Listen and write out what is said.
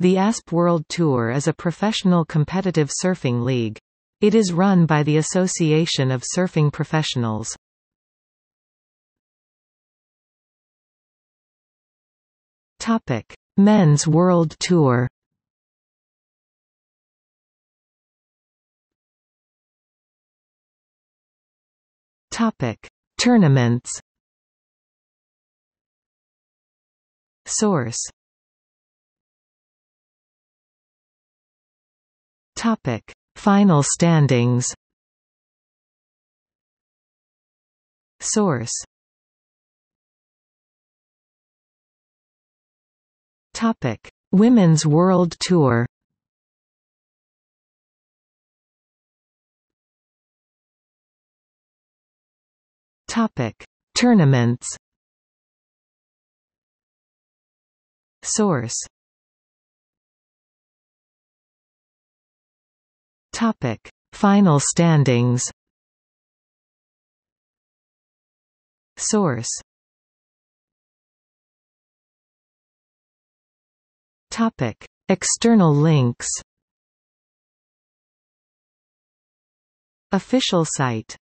The ASP World Tour is a professional competitive surfing league. It is run by the Association of Surfing Professionals. Topic: Men's World Tour. Topic: Tournaments. Source Topic: Final standings. Source. Topic: Women's World Tour. Topic: Tournaments. Source Topic: Final standings. Source. Topic: External links. Official site